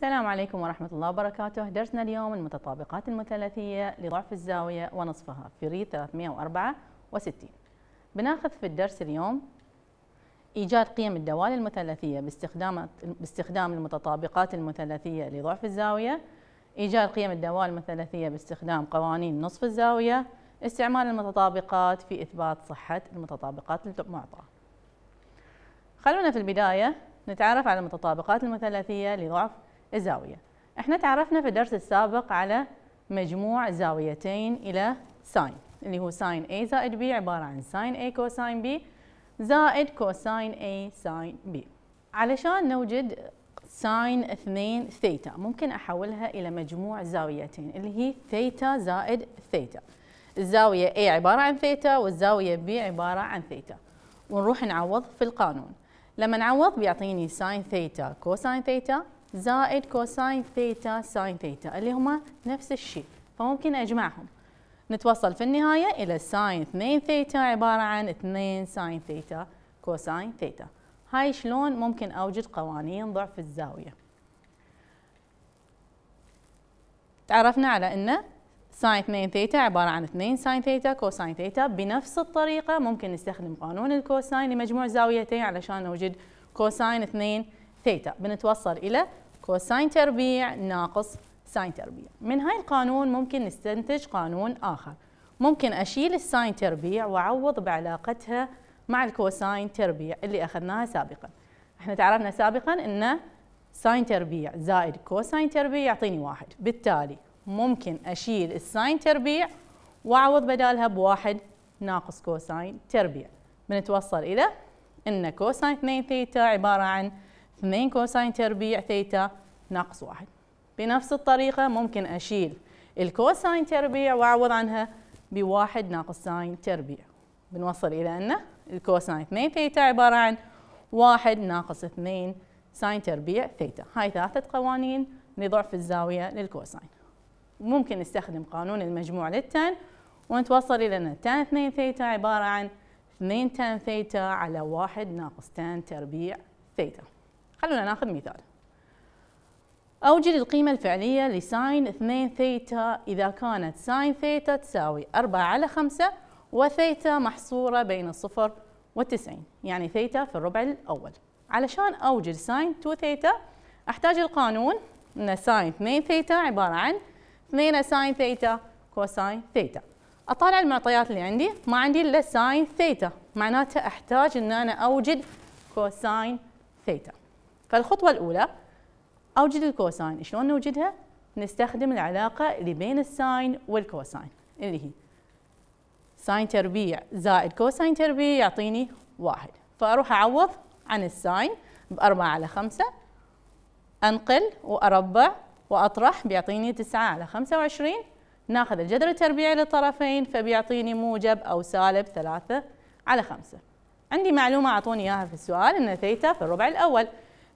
السلام عليكم ورحمة الله وبركاته درسنا اليوم المتطابقات المثلثية لضعف الزاوية ونصفها في ري 364 بناخذ في الدرس اليوم إيجاد قيم الدوال المثلثية باستخدام باستخدام المتطابقات المثلثية لضعف الزاوية إيجاد قيم الدوال المثلثية باستخدام قوانين نصف الزاوية استعمال المتطابقات في إثبات صحة المتطابقات المعطاة خلونا في البداية نتعرف على المتطابقات المثلثية لضعف الزاوية احنا تعرفنا في الدرس السابق على مجموع زاويتين إلى ساين اللي هو ساين A زائد B عبارة عن ساين A كوساين B زائد كوساين A ساين B علشان نوجد ساين 2 ثيتا ممكن أحولها إلى مجموع زاويتين اللي هي ثيتا زائد ثيتا الزاوية A عبارة عن ثيتا والزاوية B عبارة عن ثيتا ونروح نعوض في القانون لما نعوض بيعطيني ساين ثيتا كوساين ثيتا زائد كوساين ثيتا ساين ثيتا اللي هما نفس الشيء فممكن أجمعهم نتوصل في النهاية إلى ساين 2 ثيتا عبارة عن 2 ساين ثيتا كوساين ثيتا هاي شلون ممكن أوجد قوانين ضعف الزاوية تعرفنا على أن ساين 2 ثيتا عبارة عن 2 ساين ثيتا كوساين ثيتا بنفس الطريقة ممكن نستخدم قانون الكوساين لمجموع زاويتين علشان نوجد كوساين 2 ثيتا بنتوصل إلى كوساين تربيع ناقص ساين تربيع من هاي القانون ممكن نستنتج قانون آخر ممكن أشيل الساين تربيع وأعوض بعلاقتها مع الكوساين تربيع اللي أخذناها سابقا احنا تعرفنا سابقا أن ساين تربيع زائد كوساين تربيع يعطيني واحد بالتالي ممكن أشيل الساين تربيع وأعوض بدالها بواحد ناقص كوساين تربيع بنتوصل إلى أن كوساين 2 ثيتا عبارة عن 2 كوساين تربيع ثيتا ناقص واحد بنفس الطريقة ممكن أشيل الكوساين تربيع وأعوض عنها بواحد ناقص ساين تربيع بنوصل إلى أن الكوساين 2 ثيتا عبارة عن واحد ناقص 2 ساين تربيع ثيتا هاي ثلاثة قوانين لضعف الزاوية للكوساين ممكن نستخدم قانون المجموع للتان ونتوصل إلى أن تان 2 ثيتا عبارة عن 2 تان ثيتا على 1 ناقص تان تربيع ثيتا خلونا ناخذ مثال أوجد القيمة الفعلية لساين 2 ثيتا إذا كانت ساين ثيتا تساوي 4 على 5 وثيتا محصورة بين الصفر والتسعين يعني ثيتا في الربع الأول علشان أوجد ساين 2 ثيتا أحتاج القانون أن ساين 2 ثيتا عبارة عن 2 ساين ثيتا كوساين ثيتا أطالع المعطيات اللي عندي ما عندي إلا ساين ثيتا معناته أحتاج أن أنا أوجد كوساين ثيتا فالخطوة الأولى أوجد الكوساين شلون نوجدها؟ نستخدم العلاقة اللي بين الساين والكوساين اللي هي ساين تربيع زائد كوساين تربيع يعطيني واحد فأروح أعوض عن الساين بأربعة على خمسة أنقل وأربع وأطرح بيعطيني تسعة على خمسة وعشرين ناخذ الجذر التربيعي للطرفين فبيعطيني موجب أو سالب ثلاثة على خمسة عندي معلومة أعطوني إياها في السؤال أن ثيتا في الربع الأول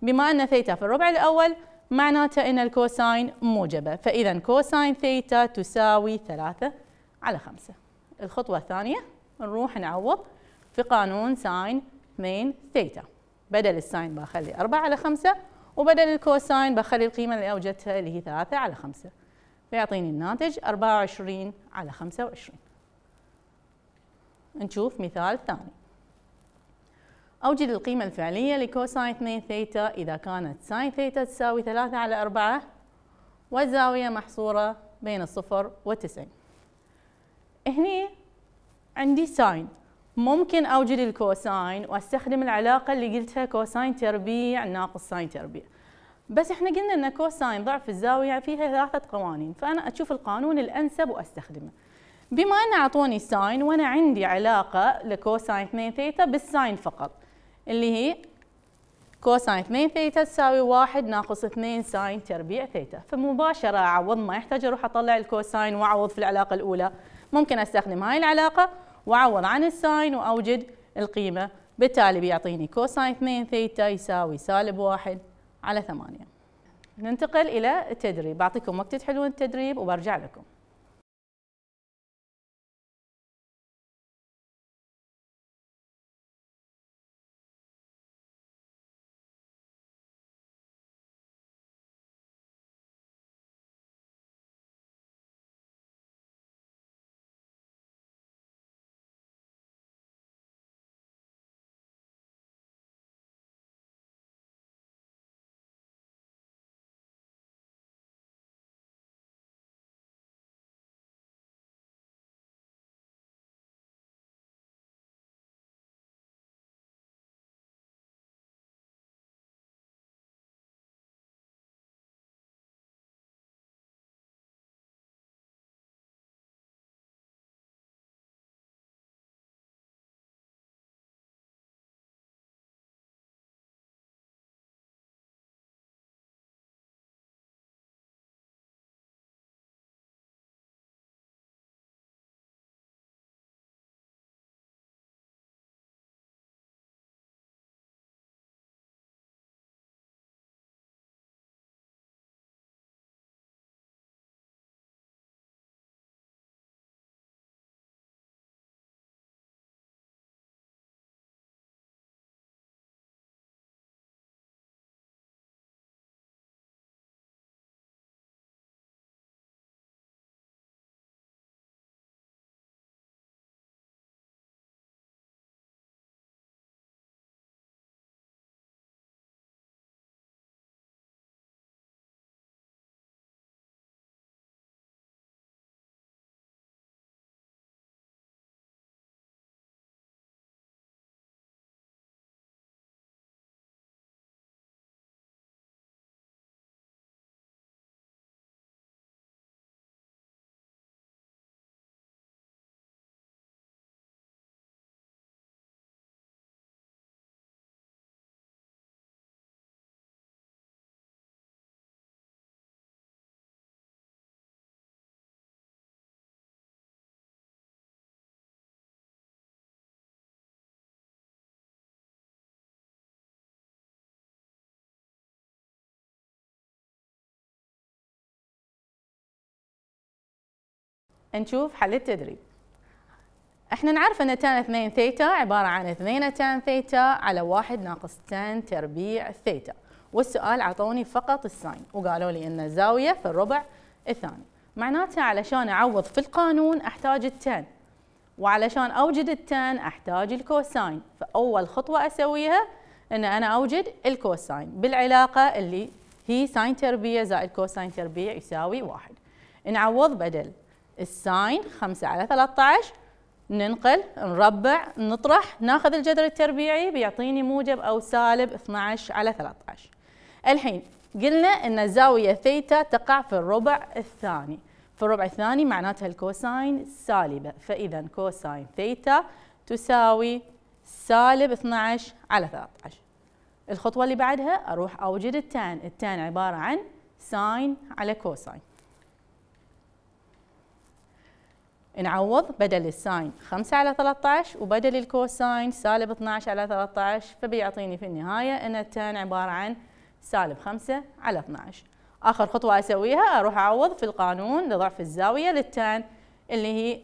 بما أن ثيتا في الربع الأول معناته أن الكوساين موجبة فإذا كوساين ثيتا تساوي 3 على 5 الخطوة الثانية نروح نعوض في قانون ساين 2 ثيتا بدل الساين بخلي 4 على 5 وبدل الكوساين بخلي القيمة اللي أوجدتها اللي هي 3 على 5 فيعطيني الناتج 24 على 25 نشوف مثال ثاني أوجد القيمة الفعلية لكوساين 2 ثيتا إذا كانت ساين ثيتا تساوي 3 على 4 والزاوية محصورة بين الصفر والتسعين هني عندي ساين ممكن أوجد الكوساين وأستخدم العلاقة اللي قلتها كوساين تربيع ناقص ساين تربيع بس احنا قلنا ان كوساين ضعف الزاوية فيها ثلاثة قوانين فأنا أشوف القانون الأنسب وأستخدمه بما أن أعطوني ساين وأنا عندي علاقة لكوساين 2 ثيتا بالساين فقط اللي هي كوساين 2 ثيتا تساوي 1 ناقص 2 ساين تربيع ثيتا فمباشرة أعوض ما يحتاج أروح أطلع الكوساين وأعوض في العلاقة الأولى ممكن أستخدم هاي العلاقة وأعوض عن الساين وأوجد القيمة بالتالي بيعطيني كوساين 2 ثيتا يساوي سالب 1 على 8 ننتقل إلى التدريب بعطيكم وقت تحلون التدريب وبرجع لكم نشوف حل التدريب احنا نعرف ان تان 2 ثيتا عبارة عن 2 تان ثيتا على 1 ناقص تان تربيع ثيتا والسؤال عطوني فقط الساين وقالوا لي ان الزاوية في الربع الثاني معناتها علشان اعوض في القانون احتاج التان وعلشان اوجد التان احتاج الكوساين فاول خطوة اسويها ان انا اوجد الكوساين بالعلاقة اللي هي ساين تربيع زائد كوساين تربيع يساوي واحد نعوض بدل الساين 5 على 13 ننقل نربع نطرح ناخذ الجذر التربيعي بيعطيني موجب أو سالب 12 على 13 الحين قلنا أن زاويه ثيتا تقع في الربع الثاني في الربع الثاني معناتها الكوساين سالبة فإذا كوساين ثيتا تساوي سالب 12 على 13 الخطوة اللي بعدها أروح أوجد التان التان عبارة عن ساين على كوساين نعوض بدل الساين 5 على 13 وبدل الكوساين سالب 12 على 13 فبيعطيني في النهاية أن التان عبارة عن سالب 5 على 12 آخر خطوة أسويها أروح أعوض في القانون لضعف الزاوية للتان اللي هي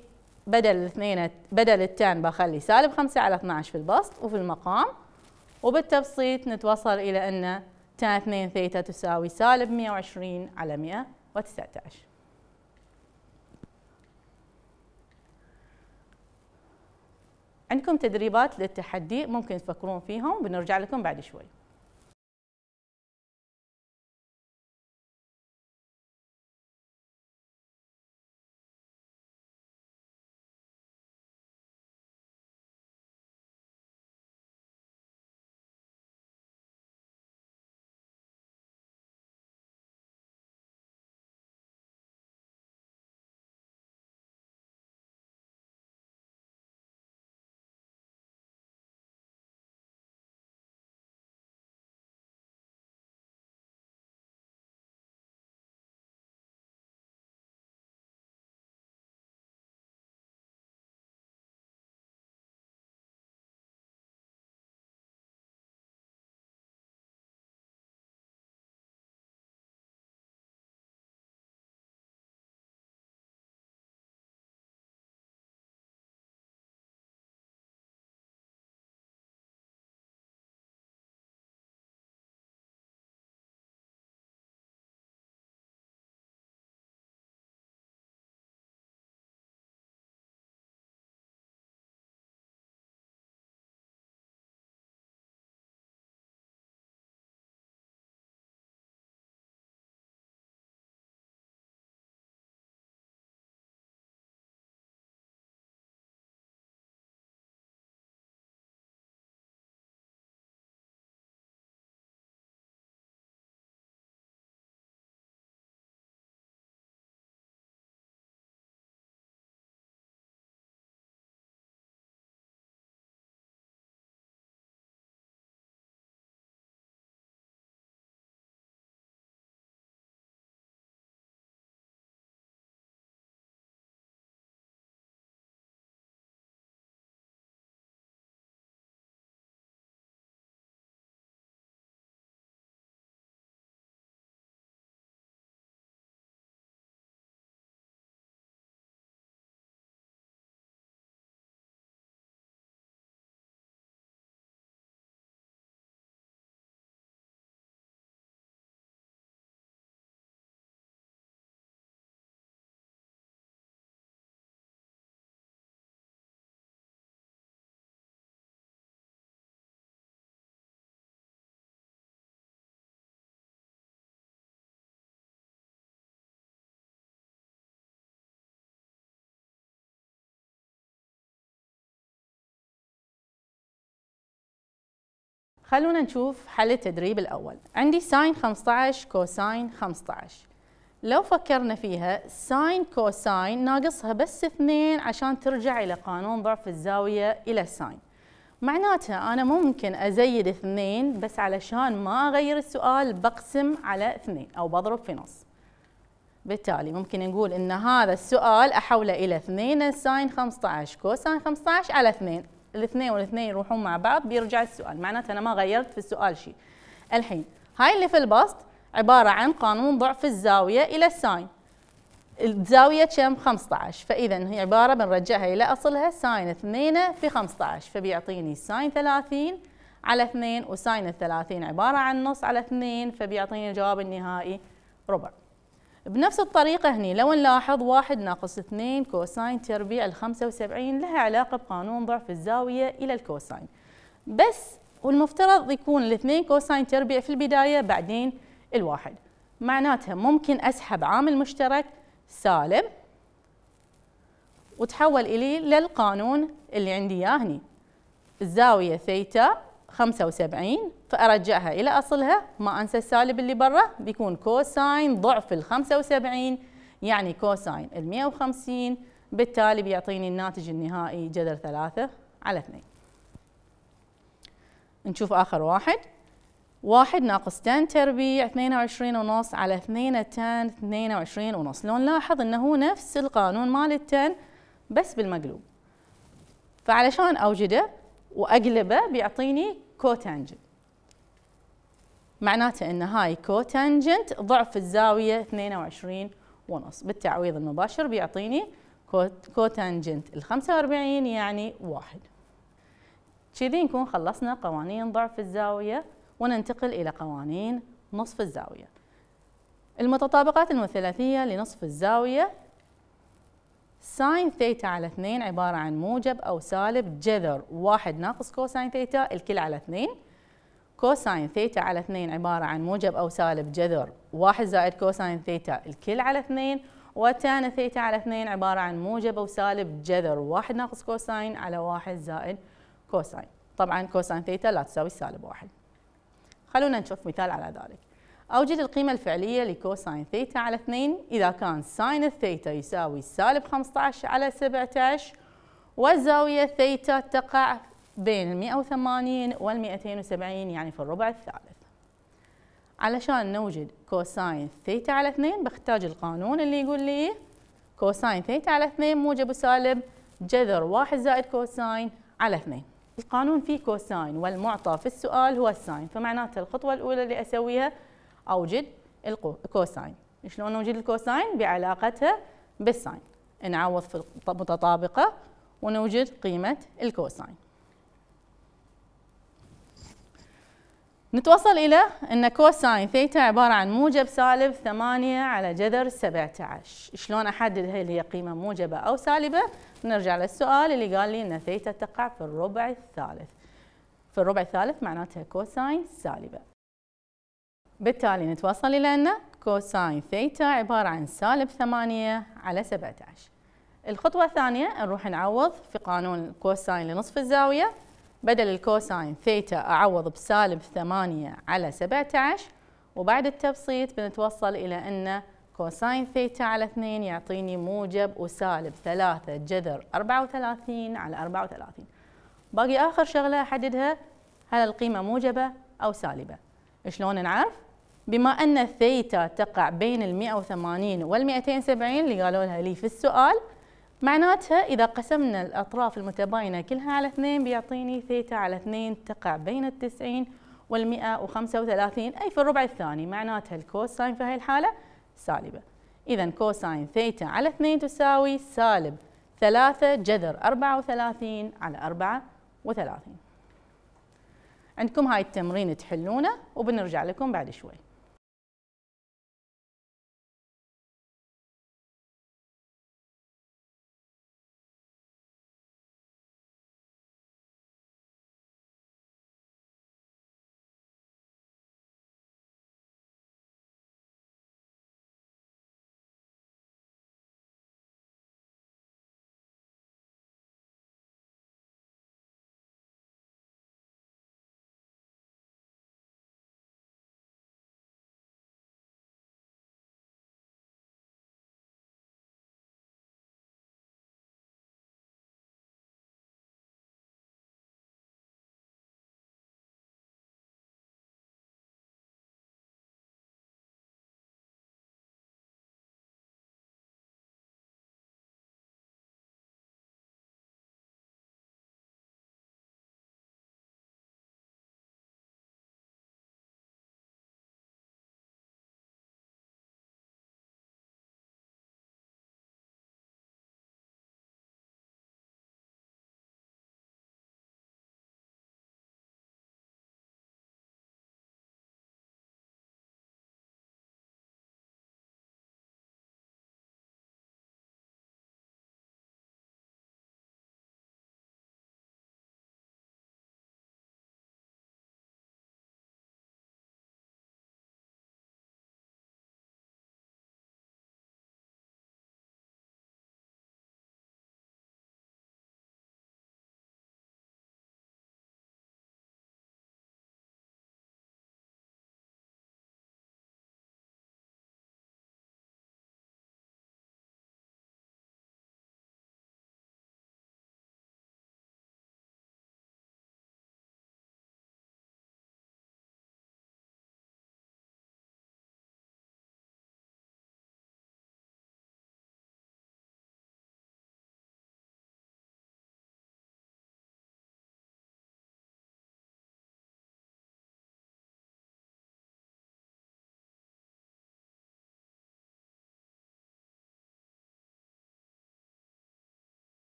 بدل الاثنين بدل التان بخلي سالب 5 على 12 في البسط وفي المقام وبالتبسيط نتوصل إلى أن تان 2 ثيتا تساوي سالب 120 على 119 عندكم تدريبات للتحدي ممكن تفكرون فيهم بنرجع لكم بعد شوي خلونا نشوف حل التدريب الأول عندي ساين 15 كوساين 15 لو فكرنا فيها ساين كوساين ناقصها بس اثنين عشان ترجع إلى قانون ضعف الزاوية إلى ساين معناتها أنا ممكن أزيد اثنين بس علشان ما أغير السؤال بقسم على اثنين أو بضرب في نص بالتالي ممكن نقول إن هذا السؤال أحوله إلى اثنين ساين 15 كوساين 15 على اثنين الاثنين والاثنين يروحون مع بعض بيرجع السؤال معناته انا ما غيرت في السؤال شيء الحين هاي اللي في البسط عباره عن قانون ضعف الزاويه الى الساين الزاويه كم 15 فاذا هي عباره بنرجعها الى اصلها ساين 2 في 15 فبيعطيني ساين 30 على 2 وساين 30 عباره عن نص على 2 فبيعطيني الجواب النهائي ربع بنفس الطريقة هني لو نلاحظ واحد ناقص اثنين كوساين تربيع الخمسة وسبعين لها علاقة بقانون ضعف الزاوية إلى الكوساين بس والمفترض يكون الاثنين كوساين تربيع في البداية بعدين الواحد معناتها ممكن أسحب عامل مشترك سالب وتحول إليه للقانون اللي عندي إياه هني الزاوية ثيتا 75 فأرجعها إلى أصلها ما أنسى السالب اللي برا بيكون كوساين ضعف ال 75 يعني كوساين ال 150 بالتالي بيعطيني الناتج النهائي جذر 3 على 2 نشوف آخر واحد واحد ناقص تان تربيع 22 ونص على 2 10 22 ونص لو نلاحظ انه نفس القانون مال التن بس بالمقلوب فعلشان اوجده واقلبه بيعطيني كوتانجنت معناته ان هاي كوتانجنت ضعف الزاويه 22 ونص بالتعويض المباشر بيعطيني كوتانجنت ال 45 يعني واحد كذي نكون خلصنا قوانين ضعف الزاويه وننتقل الى قوانين نصف الزاويه المتطابقات المثلثيه لنصف الزاويه ساين ثيتا على 2 عبارة عن موجب أو سالب جذر واحد ناقص كوساين ثيتا الكل على 2 كوساين ثيتا على 2 عبارة عن موجب أو سالب جذر واحد زائد كوساين ثيتا الكل على 2 وتان ثيتا على 2 عبارة عن موجب أو سالب جذر واحد ناقص كوساين على واحد زائد كوساين طبعا كوساين ثيتا لا تساوي سالب واحد خلونا نشوف مثال على ذلك أوجد القيمة الفعلية لكوساين ثيتا على 2 إذا كان ساين الثيتا يساوي سالب 15 على 17 والزاوية ثيتا تقع بين 180 وال 270 يعني في الربع الثالث علشان نوجد كوساين ثيتا على 2 بحتاج القانون اللي يقول لي كوساين ثيتا على 2 موجب سالب جذر 1 زائد كوساين على 2 القانون فيه كوساين والمعطى في السؤال هو الساين فمعناته الخطوة الأولى اللي أسويها أوجد الكوساين شلون نوجد الكوساين بعلاقتها بالساين نعوض في المتطابقة ونوجد قيمة الكوساين نتوصل إلى أن كوساين ثيتا عبارة عن موجب سالب 8 على جذر 17 شلون أحدد هل هي قيمة موجبة أو سالبة نرجع للسؤال اللي قال لي أن ثيتا تقع في الربع الثالث في الربع الثالث معناتها كوساين سالبة بالتالي نتوصل إلى أن كوساين ثيتا عبارة عن سالب ثمانية على 17 الخطوة الثانية نروح نعوض في قانون كوساين لنصف الزاوية بدل الكوساين ثيتا أعوض بسالب ثمانية على 17 وبعد التبسيط بنتوصل إلى أن كوساين ثيتا على 2 يعطيني موجب وسالب 3 جذر 34 على 34 باقي آخر شغلة أحددها هل القيمة موجبة أو سالبة شلون نعرف؟ بما أن الثيتا تقع بين ال 180 وال 270 اللي قالوا لها لي في السؤال معناتها إذا قسمنا الأطراف المتباينة كلها على 2 بيعطيني ثيتا على 2 تقع بين ال 90 وال 135 أي في الربع الثاني معناتها الكوساين في هاي الحالة سالبة إذا كوساين ثيتا على 2 تساوي سالب 3 جذر 34 على 34 عندكم هاي التمرين تحلونه وبنرجع لكم بعد شوي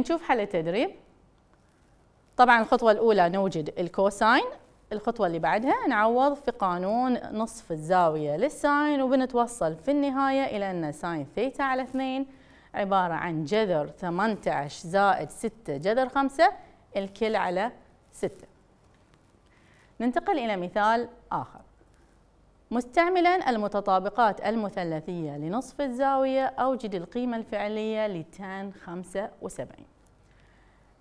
نشوف حل التدريب طبعا الخطوة الأولى نوجد الكوساين الخطوة اللي بعدها نعوض في قانون نصف الزاوية للساين وبنتوصل في النهاية إلى أن ساين ثيتا على 2 عبارة عن جذر 18 زائد 6 جذر 5 الكل على 6 ننتقل إلى مثال آخر مستعملا المتطابقات المثلثية لنصف الزاوية أوجد القيمة الفعلية لتان 75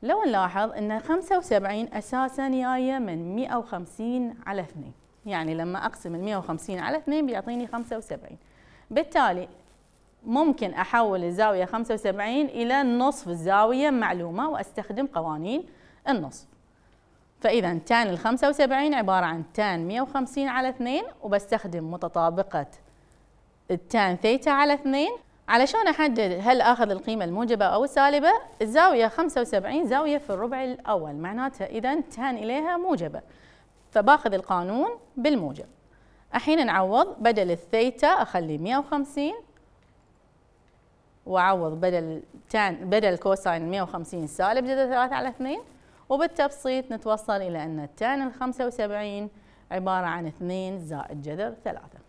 لو نلاحظ أن 75 أساسا جاية من 150 على 2 يعني لما أقسم ال 150 على 2 بيعطيني 75 بالتالي ممكن أحول الزاوية 75 إلى نصف الزاوية معلومة وأستخدم قوانين النصف فإذا تان ال 75 عبارة عن تان 150 على 2 وبستخدم متطابقة التان ثيتا على 2 علشان أحدد هل آخذ القيمة الموجبة أو السالبة الزاوية 75 زاوية في الربع الأول معناتها إذا تان إليها موجبة فباخذ القانون بالموجب الحين نعوض بدل الثيتا أخلي 150 وأعوض بدل تان بدل كوساين 150 سالب جذر 3 على 2 وبالتبسيط نتوصل إلى أن التان الخمسة وسبعين عبارة عن اثنين زائد جذر ثلاثة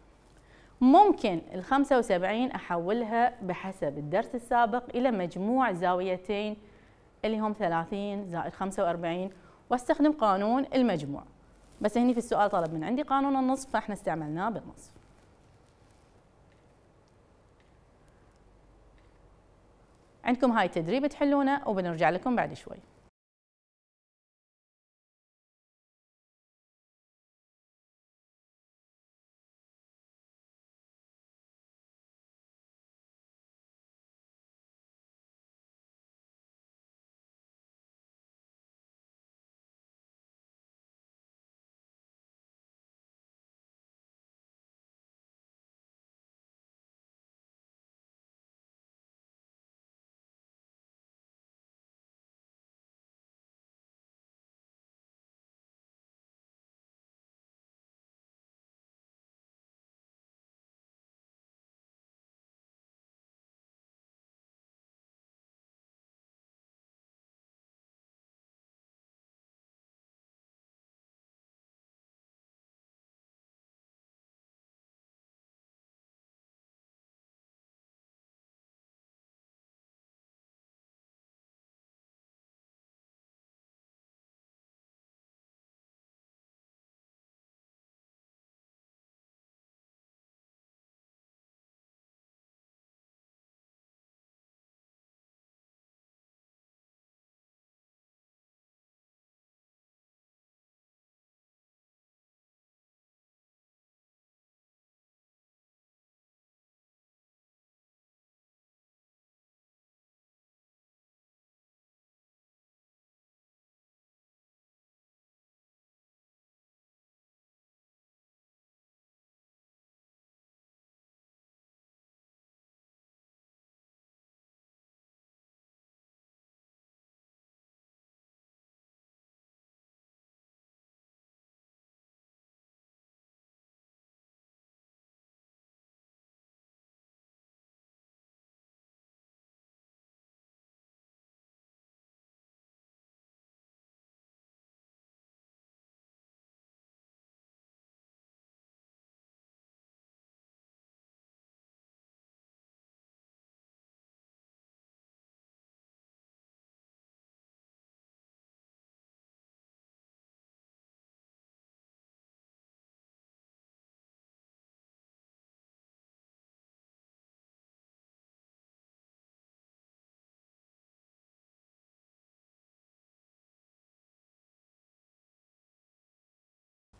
ممكن الخمسة وسبعين أحولها بحسب الدرس السابق إلى مجموع زاويتين اللي هم ثلاثين زائد خمسة وأربعين واستخدم قانون المجموع بس هني في السؤال طلب من عندي قانون النصف فاحنا استعملناه بالنصف عندكم هاي التدريب تحلونه وبنرجع لكم بعد شوي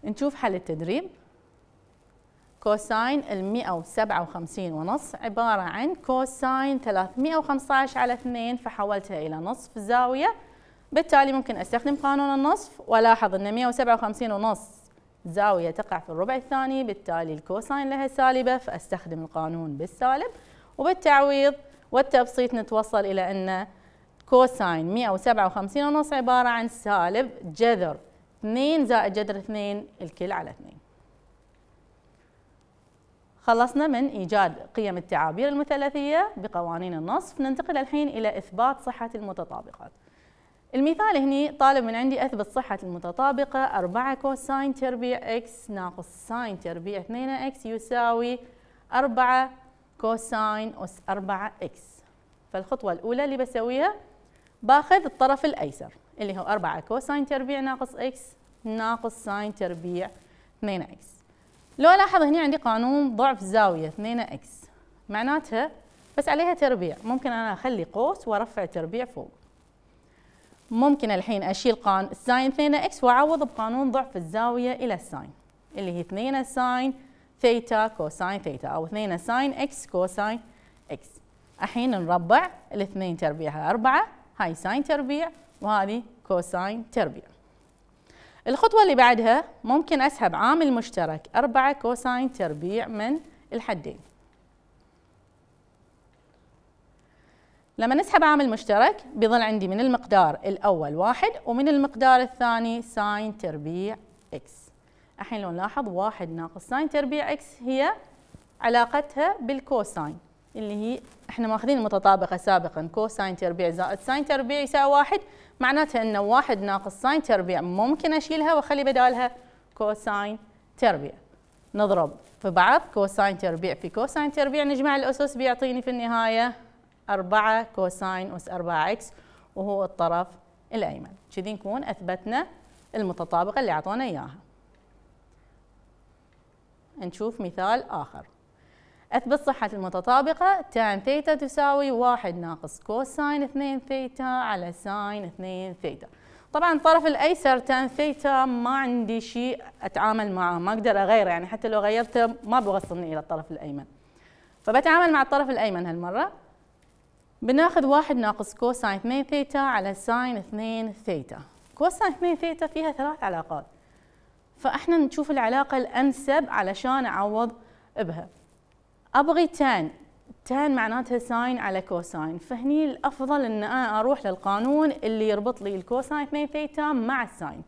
نشوف حل التدريب كوساين ال 157 ونص عبارة عن كوساين 315 على 2 فحولتها إلى نصف زاوية بالتالي ممكن أستخدم قانون النصف ولاحظ أن 157 ونص زاوية تقع في الربع الثاني بالتالي الكوساين لها سالبة فأستخدم القانون بالسالب وبالتعويض والتبسيط نتوصل إلى أن كوساين 157 ونص عبارة عن سالب جذر 2 زائد جذر 2 الكل على 2 خلصنا من إيجاد قيم التعابير المثلثية بقوانين النصف ننتقل الحين إلى إثبات صحة المتطابقات المثال هني طالب من عندي أثبت صحة المتطابقة 4 كوساين تربيع إكس ناقص ساين تربيع 2 إكس يساوي 4 كوساين أس 4 إكس فالخطوة الأولى اللي بسويها باخذ الطرف الأيسر اللي هو 4 كوساين تربيع ناقص اكس ناقص ساين تربيع 2 اكس لو الاحظ هنا عندي قانون ضعف زاويه 2 اكس معناتها بس عليها تربيع ممكن انا اخلي قوس وارفع تربيع فوق ممكن الحين اشيل قان ساين 2 اكس واعوض بقانون ضعف الزاويه الى الساين اللي هي 2 ساين ثيتا كوساين ثيتا او 2 ساين اكس كوساين اكس الحين نربع الاثنين تربيعها 4 هاي ساين تربيع وهذه كوساين تربيع الخطوة اللي بعدها ممكن أسحب عامل مشترك 4 كوساين تربيع من الحدين لما نسحب عامل مشترك بيظل عندي من المقدار الأول واحد ومن المقدار الثاني ساين تربيع إكس الحين لو نلاحظ واحد ناقص ساين تربيع إكس هي علاقتها بالكوساين اللي هي احنا ماخذين المتطابقة سابقا كوساين تربيع زائد ساين تربيع يساوي واحد معناتها ان واحد ناقص ساين تربيع ممكن اشيلها واخلي بدالها كوساين تربيع نضرب في بعض كوساين تربيع في كوساين تربيع نجمع الاسس بيعطيني في النهايه 4 كوساين اس 4 اكس وهو الطرف الايمن كذي نكون اثبتنا المتطابقه اللي اعطونا اياها نشوف مثال اخر أثبت صحة المتطابقة تان ثيتا تساوي واحد ناقص كوساين اثنين ثيتا على ساين اثنين ثيتا طبعا الطرف الأيسر تان ثيتا ما عندي شيء أتعامل معه ما أقدر أغيره يعني حتى لو غيرته ما بوصلني إلى الطرف الأيمن فبتعامل مع الطرف الأيمن هالمرة بناخذ واحد ناقص كوساين 2 ثيتا على ساين 2 ثيتا كوساين 2 ثيتا فيها ثلاث علاقات فاحنا نشوف العلاقة الأنسب علشان أعوض بها ابغي تان تان معناتها ساين على كوساين فهني الافضل ان انا اروح للقانون اللي يربط لي الكوساين 2 ثيتا مع الساين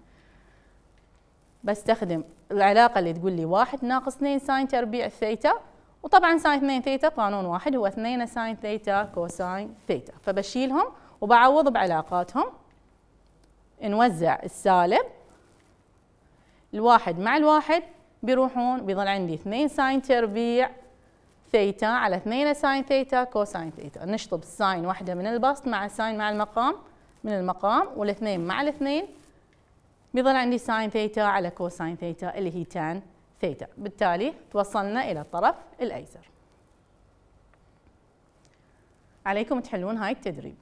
بستخدم العلاقه اللي تقول لي 1 ناقص 2 ساين تربيع ثيتا وطبعا ساين 2 ثيتا قانون واحد هو 2 ساين ثيتا كوساين ثيتا فبشيلهم وبعوض بعلاقاتهم نوزع السالب الواحد مع الواحد بيروحون بيظل عندي 2 ساين تربيع ثيتا على 2 ساين ثيتا كوساين ثيتا نشطب ساين واحدة من البسط مع ساين مع المقام من المقام والاثنين مع الاثنين بيظل عندي ساين ثيتا على كوساين ثيتا اللي هي تان ثيتا بالتالي توصلنا إلى الطرف الأيسر عليكم تحلون هاي التدريب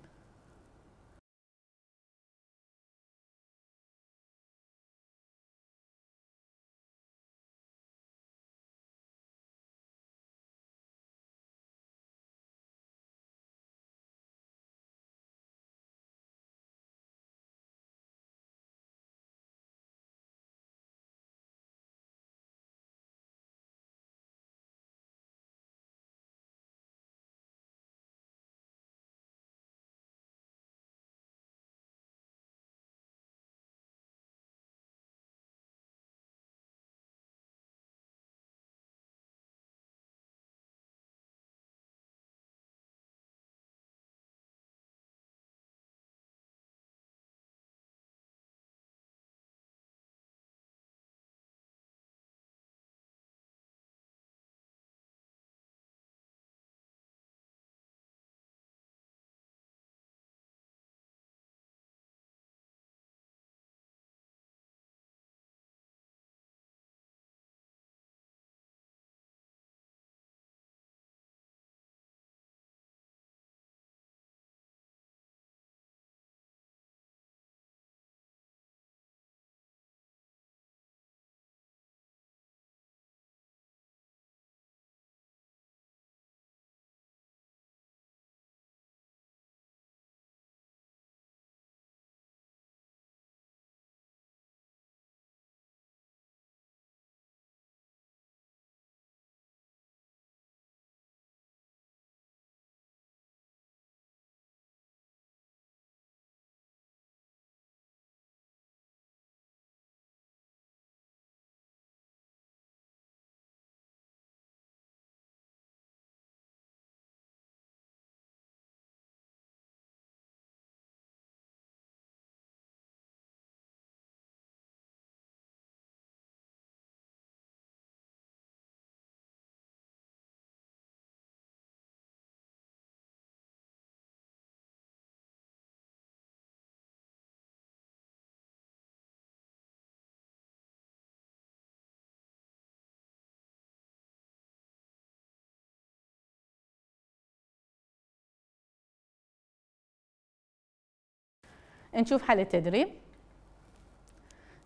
نشوف حل التدريب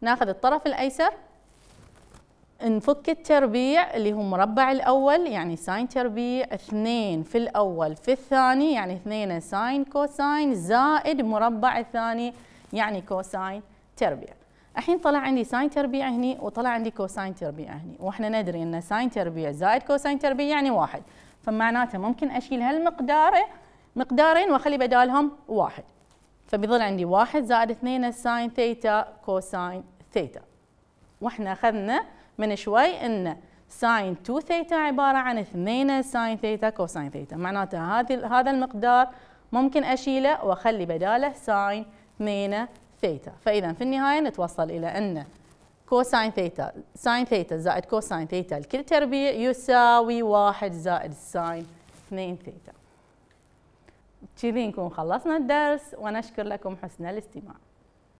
ناخذ الطرف الايسر نفك التربيع اللي هو مربع الأول يعني ساين تربيع اثنين في الأول في الثاني يعني اثنين ساين كوساين زائد مربع الثاني يعني كوساين تربيع الحين طلع عندي ساين تربيع هني وطلع عندي كوساين تربيع هني واحنا ندري ان ساين تربيع زائد كوساين تربيع يعني واحد فمعناته ممكن اشيل هالمقدار مقدارين واخلي بدالهم واحد فبيظل عندي واحد زائد اثنين ساين ثيتا كوساين ثيتا واحنا اخذنا من شوي ان ساين 2 ثيتا عباره عن 2 ساين ثيتا كوساين ثيتا معناته هذه هذا المقدار ممكن اشيله واخلي بداله ساين 2 ثيتا فاذا في النهايه نتوصل الى ان كوساين ثيتا ساين ثيتا زائد كوساين ثيتا الكل تربيع يساوي 1 زائد ساين 2 ثيتا كذي نكون خلصنا الدرس ونشكر لكم حسن الاستماع